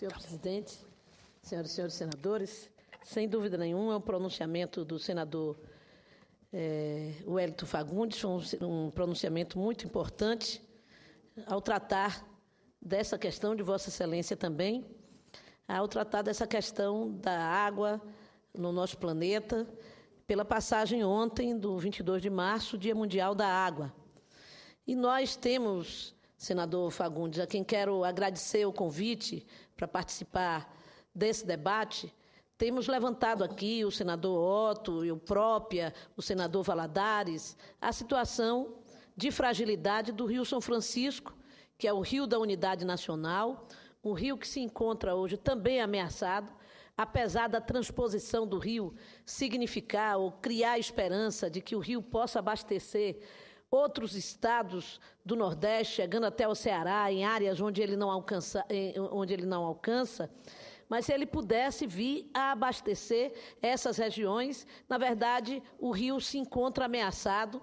Senhor presidente, senhoras e senhores senadores, sem dúvida nenhuma, o é pronunciamento do senador é, Wellington Fagundes foi um, um pronunciamento muito importante ao tratar dessa questão de Vossa Excelência também, ao tratar dessa questão da água no nosso planeta, pela passagem ontem do 22 de março, Dia Mundial da Água. E nós temos senador Fagundes, a quem quero agradecer o convite para participar desse debate. Temos levantado aqui o senador Otto, eu própria, o senador Valadares, a situação de fragilidade do Rio São Francisco, que é o rio da unidade nacional, um rio que se encontra hoje também ameaçado, apesar da transposição do rio significar ou criar esperança de que o rio possa abastecer outros estados do Nordeste, chegando até o Ceará, em áreas onde ele não alcança, onde ele não alcança, mas se ele pudesse vir a abastecer essas regiões, na verdade, o rio se encontra ameaçado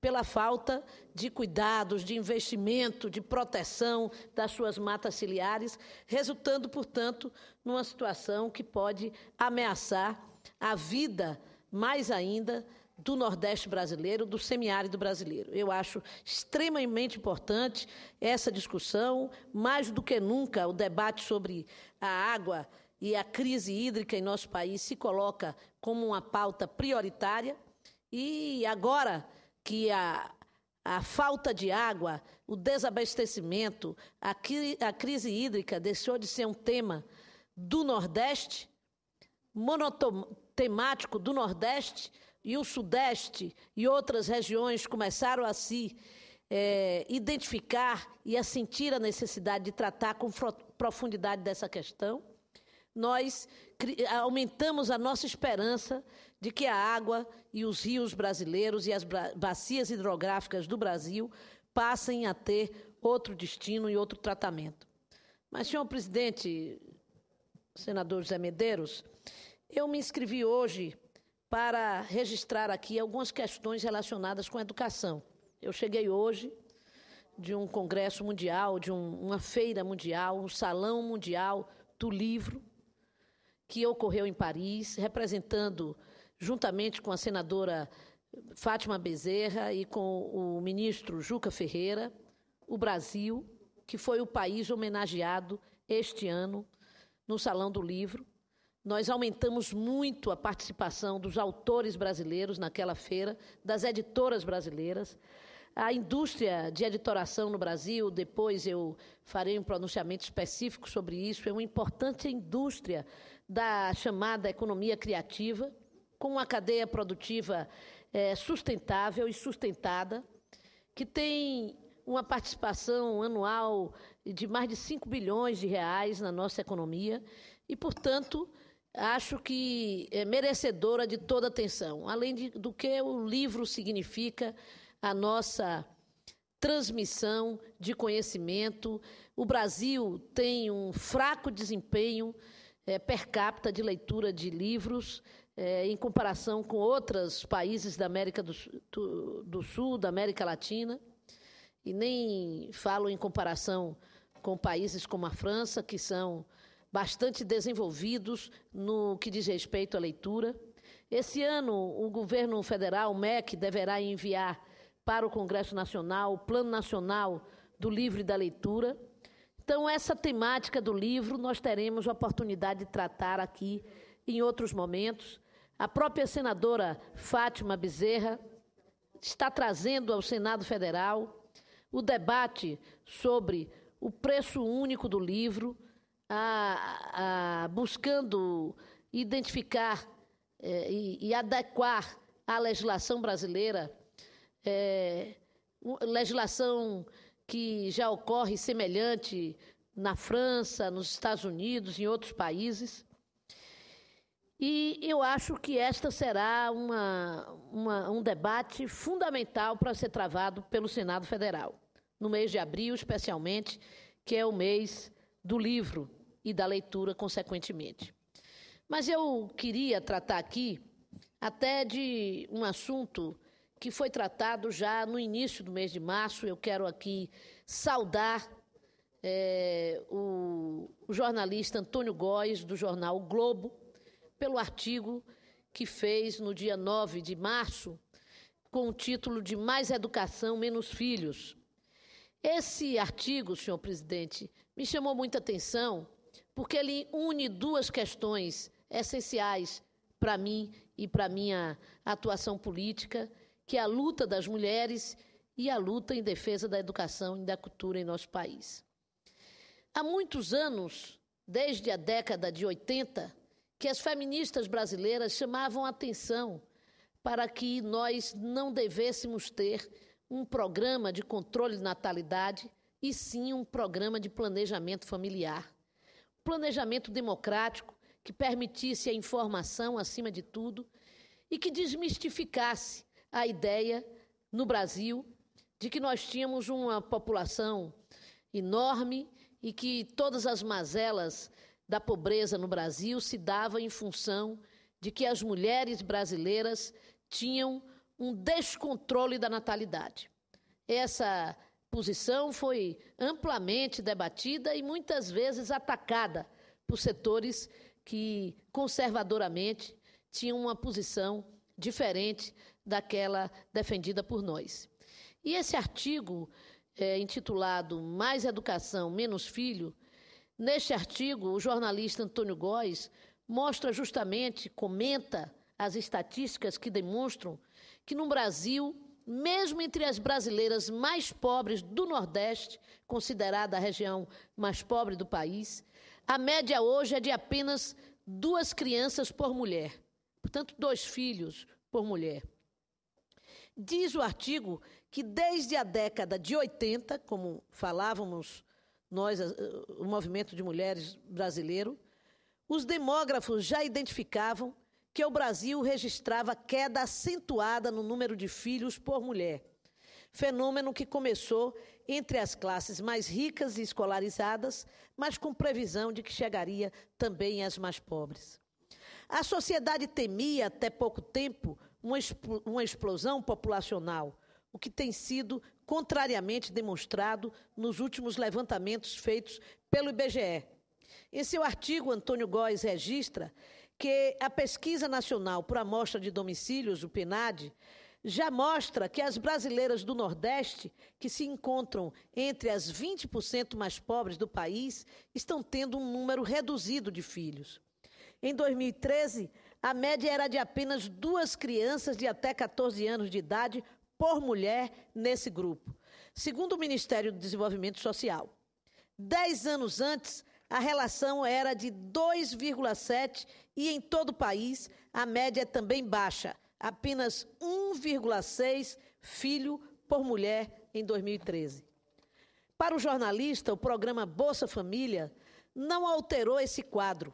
pela falta de cuidados, de investimento, de proteção das suas matas ciliares, resultando, portanto, numa situação que pode ameaçar a vida mais ainda do Nordeste brasileiro, do semiárido brasileiro. Eu acho extremamente importante essa discussão, mais do que nunca o debate sobre a água e a crise hídrica em nosso país se coloca como uma pauta prioritária. E agora que a, a falta de água, o desabastecimento, a, a crise hídrica deixou de ser um tema do Nordeste, monotemático do Nordeste, e o Sudeste e outras regiões começaram a se é, identificar e a sentir a necessidade de tratar com profundidade dessa questão, nós aumentamos a nossa esperança de que a água e os rios brasileiros e as bacias hidrográficas do Brasil passem a ter outro destino e outro tratamento. Mas, senhor presidente, senador José Medeiros, eu me inscrevi hoje para registrar aqui algumas questões relacionadas com a educação. Eu cheguei hoje de um congresso mundial, de um, uma feira mundial, um salão mundial do livro, que ocorreu em Paris, representando, juntamente com a senadora Fátima Bezerra e com o ministro Juca Ferreira, o Brasil, que foi o país homenageado este ano no Salão do Livro, nós aumentamos muito a participação dos autores brasileiros naquela feira, das editoras brasileiras. A indústria de editoração no Brasil, depois eu farei um pronunciamento específico sobre isso, é uma importante indústria da chamada economia criativa, com uma cadeia produtiva é, sustentável e sustentada, que tem uma participação anual de mais de 5 bilhões de reais na nossa economia e, portanto, acho que é merecedora de toda atenção, além de, do que o livro significa a nossa transmissão de conhecimento. O Brasil tem um fraco desempenho é, per capita de leitura de livros é, em comparação com outros países da América do, do, do Sul, da América Latina, e nem falo em comparação com países como a França, que são bastante desenvolvidos no que diz respeito à leitura. Esse ano, o governo federal, o MEC, deverá enviar para o Congresso Nacional o Plano Nacional do Livro e da Leitura. Então, essa temática do livro nós teremos a oportunidade de tratar aqui em outros momentos. A própria senadora Fátima Bezerra está trazendo ao Senado Federal o debate sobre o preço único do livro, a, a, buscando identificar é, e, e, adequar à legislação brasileira, é, legislação que já ocorre semelhante na França, nos Estados Unidos, em outros países. E eu acho que esta será uma, uma, um debate fundamental para ser travado pelo Senado Federal, no mês de abril, especialmente, que é o mês do livro e da leitura, consequentemente. Mas eu queria tratar aqui até de um assunto que foi tratado já no início do mês de março. Eu quero aqui saudar é, o, jornalista Antônio Góes, do jornal o Globo, pelo artigo que fez no dia 9 de março, com o título de Mais Educação, Menos Filhos. Esse artigo, senhor presidente, me chamou muita atenção porque ele une duas questões essenciais para mim e para minha atuação política, que é a luta das mulheres e a luta em defesa da educação e da cultura em nosso país. Há muitos anos, desde a década de 80, que as feministas brasileiras chamavam atenção para que nós não devêssemos ter um programa de controle de natalidade e sim um programa de planejamento familiar. Planejamento democrático que permitisse a informação acima de tudo e que desmistificasse a ideia no Brasil de que nós tínhamos uma população enorme e que todas as mazelas da pobreza no Brasil se davam em função de que as mulheres brasileiras tinham um descontrole da natalidade. Essa posição foi amplamente debatida e muitas vezes atacada por setores que conservadoramente tinham uma posição diferente daquela defendida por nós. E esse artigo, é, intitulado Mais Educação, Menos Filho, neste artigo, o jornalista Antônio Góes mostra justamente, comenta as estatísticas que demonstram que no Brasil, mesmo entre as brasileiras mais pobres do Nordeste, considerada a região mais pobre do país, a média hoje é de apenas duas crianças por mulher, portanto, dois filhos por mulher. Diz o artigo que desde a década de 80, como falávamos nós, eh, o movimento de mulheres brasileiro, os demógrafos já identificavam que o Brasil registrava queda acentuada no número de filhos por mulher. Fenômeno que começou entre as classes mais ricas e escolarizadas, mas com previsão de que chegaria também às mais pobres. A sociedade temia, até pouco tempo, uma, explosão populacional, o que tem sido contrariamente demonstrado nos últimos levantamentos feitos pelo IBGE. Em seu artigo, Antônio Góes registra que a Pesquisa Nacional por Amostra de Domicílios, o PNAD, já mostra que as brasileiras do Nordeste, que se encontram entre as 20% mais pobres do país, estão tendo um número reduzido de filhos. Em 2013, a média era de apenas duas crianças de até 14 anos de idade por mulher nesse grupo, segundo o Ministério do Desenvolvimento Social. Dez anos antes, a relação era de 2,7 e em todo o país a média é também baixa, apenas 1,6 filho por mulher em 2013. Para o jornalista, o programa Bolsa Família não alterou esse quadro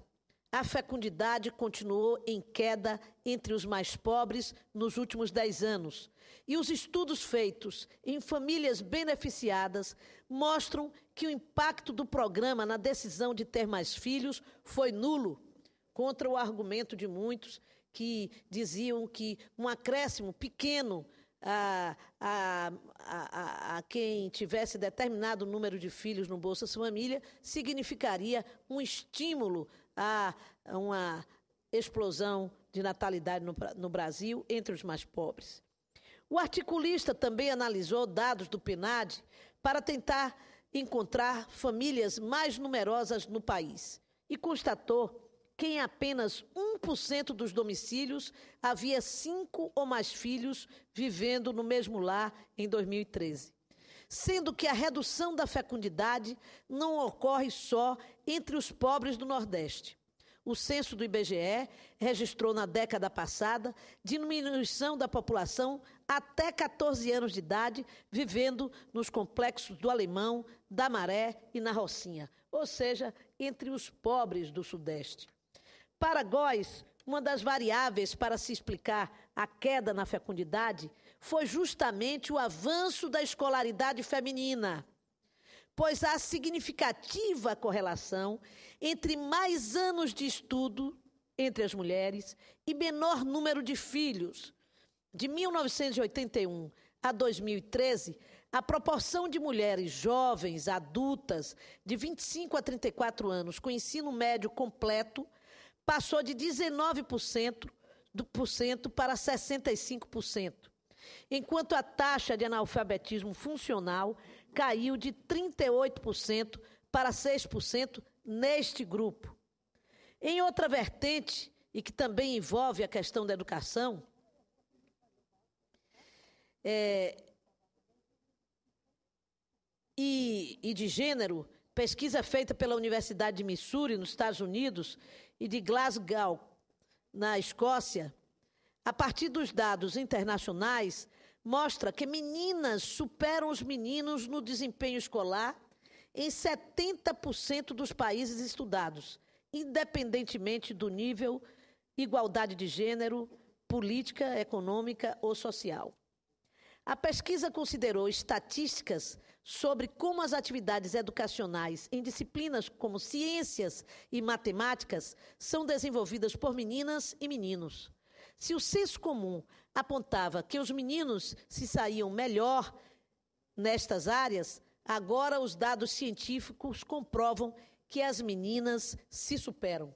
a fecundidade continuou em queda entre os mais pobres nos últimos dez anos. E os estudos feitos em famílias beneficiadas mostram que o impacto do programa na decisão de ter mais filhos foi nulo, contra o argumento de muitos que diziam que um acréscimo pequeno a, a, a, a, quem tivesse determinado número de filhos no Bolsa Família significaria um estímulo há uma explosão de natalidade no, no Brasil entre os mais pobres. O articulista também analisou dados do PNAD para tentar encontrar famílias mais numerosas no país e constatou que em apenas 1% dos domicílios havia cinco ou mais filhos vivendo no mesmo lar em 2013 sendo que a redução da fecundidade não ocorre só entre os pobres do Nordeste. O censo do IBGE registrou na década passada diminuição da população até 14 anos de idade vivendo nos complexos do Alemão, da Maré e na Rocinha, ou seja, entre os pobres do Sudeste. Para Góes, uma das variáveis para se explicar a queda na fecundidade foi justamente o avanço da escolaridade feminina, pois há significativa correlação entre mais anos de estudo entre as mulheres e menor número de filhos. De 1981 a 2013, a proporção de mulheres jovens, adultas, de 25 a 34 anos, com ensino médio completo, passou de 19% para 65%, enquanto a taxa de analfabetismo funcional caiu de 38% para 6% neste grupo. Em outra vertente, e que também envolve a questão da educação, é, e, e de gênero, pesquisa feita pela Universidade de Missouri, nos Estados Unidos, e de Glasgow, na Escócia, a partir dos dados internacionais, mostra que meninas superam os meninos no desempenho escolar em 70% dos países estudados, independentemente do nível, igualdade de gênero, política, econômica ou social. A pesquisa considerou estatísticas sobre como as atividades educacionais em disciplinas como ciências e matemáticas são desenvolvidas por meninas e meninos. Se o senso comum apontava que os meninos se saíam melhor nestas áreas, agora os dados científicos comprovam que as meninas se superam.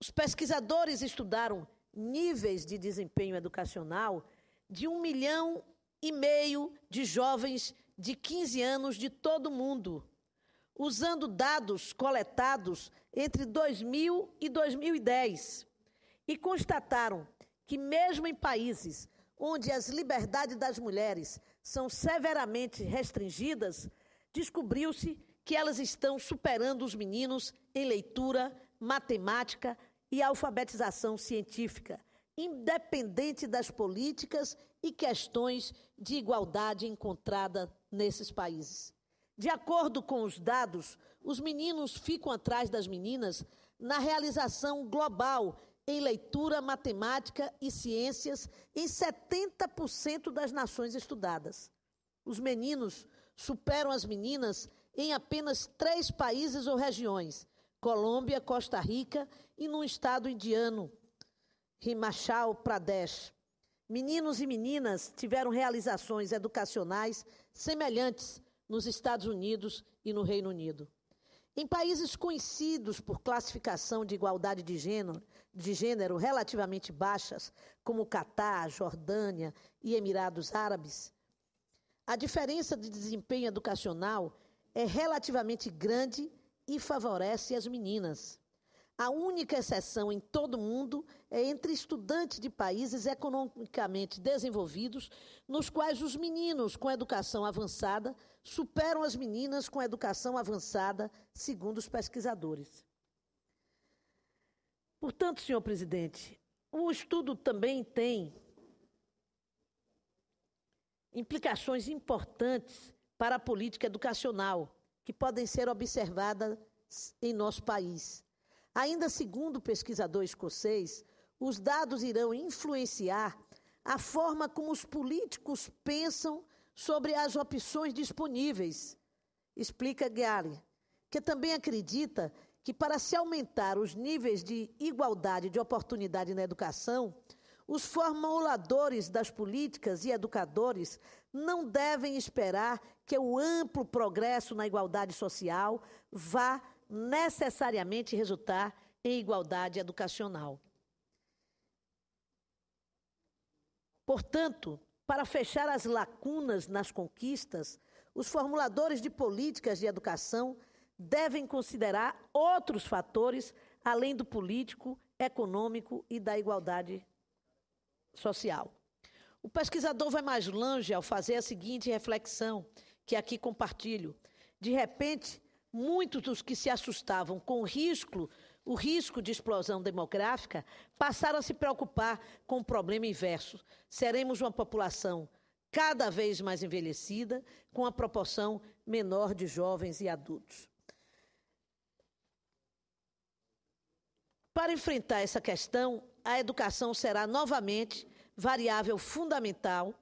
Os pesquisadores estudaram níveis de desempenho educacional de um milhão e meio de jovens de 15 anos de todo o mundo, usando dados coletados entre 2000 e 2010, e constataram que, mesmo em países onde as liberdades das mulheres são severamente restringidas, descobriu-se que elas estão superando os meninos em leitura, matemática e alfabetização científica, independente das políticas e questões de igualdade encontrada nesses países. De acordo com os dados, os meninos ficam atrás das meninas na realização global em leitura, matemática e ciências em 70% das nações estudadas. Os meninos superam as meninas em apenas três países ou regiões: Colômbia, Costa Rica e no estado indiano, Himachal Pradesh. Meninos e meninas tiveram realizações educacionais semelhantes nos Estados Unidos e no Reino Unido. Em países conhecidos por classificação de igualdade de gênero, de gênero relativamente baixas, como Catar, Jordânia e Emirados Árabes, a diferença de desempenho educacional é relativamente grande e favorece as meninas. A única exceção em todo o mundo é entre estudantes de países economicamente desenvolvidos, nos quais os meninos com educação avançada superam as meninas com educação avançada, segundo os pesquisadores. Portanto, senhor presidente, o estudo também tem implicações importantes para a política educacional, que podem ser observadas em nosso país Ainda segundo o pesquisador escocês, os dados irão influenciar a forma como os políticos pensam sobre as opções disponíveis, explica Gary, que também acredita que para se aumentar os níveis de igualdade de oportunidade na educação, os formuladores das políticas e educadores não devem esperar que o amplo progresso na igualdade social vá necessariamente resultar em igualdade educacional. Portanto, para fechar as lacunas nas conquistas, os formuladores de políticas de educação devem considerar outros fatores além do político, econômico e da igualdade social. O pesquisador vai mais longe ao fazer a seguinte reflexão, que aqui compartilho. De repente, muitos dos que se assustavam com o risco, o risco de explosão demográfica, passaram a se preocupar com o problema inverso. Seremos uma população cada vez mais envelhecida, com a proporção menor de jovens e adultos. Para enfrentar essa questão, a educação será novamente variável fundamental.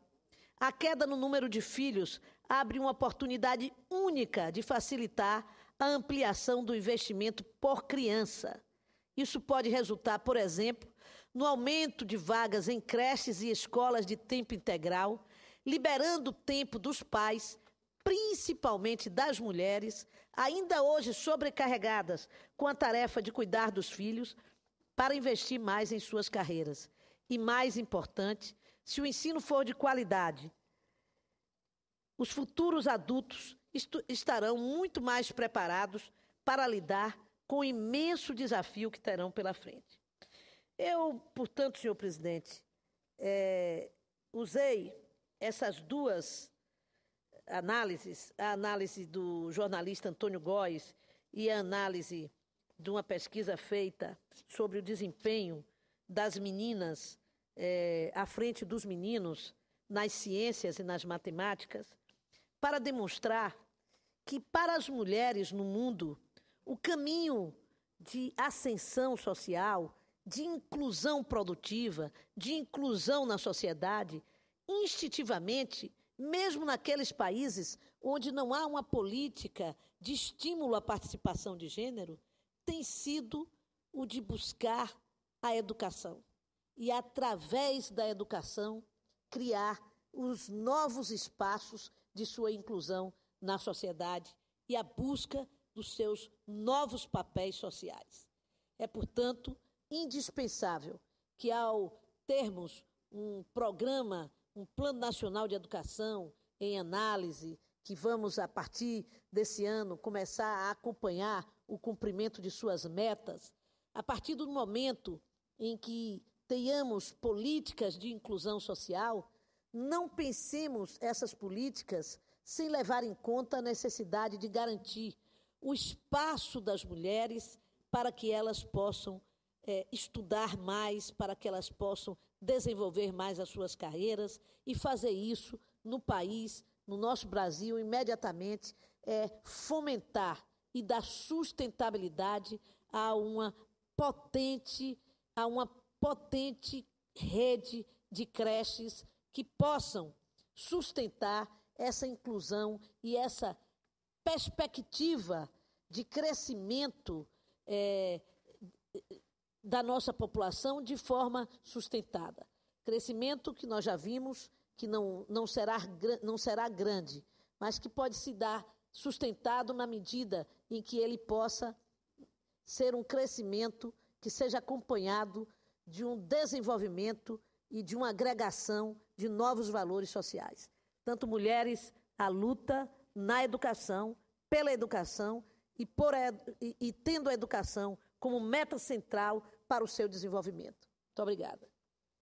A queda no número de filhos abre uma oportunidade única de facilitar a ampliação do investimento por criança. Isso pode resultar, por exemplo, no aumento de vagas em creches e escolas de tempo integral, liberando o tempo dos pais, principalmente das mulheres, ainda hoje sobrecarregadas com a tarefa de cuidar dos filhos, para investir mais em suas carreiras. E mais importante, se o ensino for de qualidade, os futuros adultos estarão muito mais preparados para lidar com o imenso desafio que terão pela frente. Eu, portanto, senhor presidente, é, usei essas duas análises, a análise do jornalista Antônio Góes e a análise de uma pesquisa feita sobre o desempenho das meninas é, à frente dos meninos nas ciências e nas matemáticas, para demonstrar que, para as mulheres no mundo, o caminho de ascensão social, de inclusão produtiva, de inclusão na sociedade, instintivamente, mesmo naqueles países onde não há uma política de estímulo à participação de gênero, tem sido o de buscar a educação e, através da educação, criar os novos espaços de sua inclusão na sociedade e a busca dos seus novos papéis sociais. É, portanto, indispensável que, ao termos um programa, um Plano Nacional de Educação em análise, que vamos, a partir desse ano, começar a acompanhar o cumprimento de suas metas, a partir do momento em que tenhamos políticas de inclusão social, não pensemos essas políticas sem levar em conta a necessidade de garantir o espaço das mulheres para que elas possam é, estudar mais, para que elas possam desenvolver mais as suas carreiras e fazer isso no país, no nosso Brasil, imediatamente, é fomentar e dar sustentabilidade a uma potente, a uma potente rede de creches que possam sustentar essa inclusão e essa perspectiva de crescimento é, da nossa população de forma sustentada. Crescimento que nós já vimos que não, não, será, não será grande, mas que pode se dar sustentado na medida em que ele possa ser um crescimento que seja acompanhado de um desenvolvimento e de uma agregação de novos valores sociais. Tanto mulheres à luta na educação, pela educação e, por, e, e tendo a educação como meta central para o seu desenvolvimento. Muito obrigada.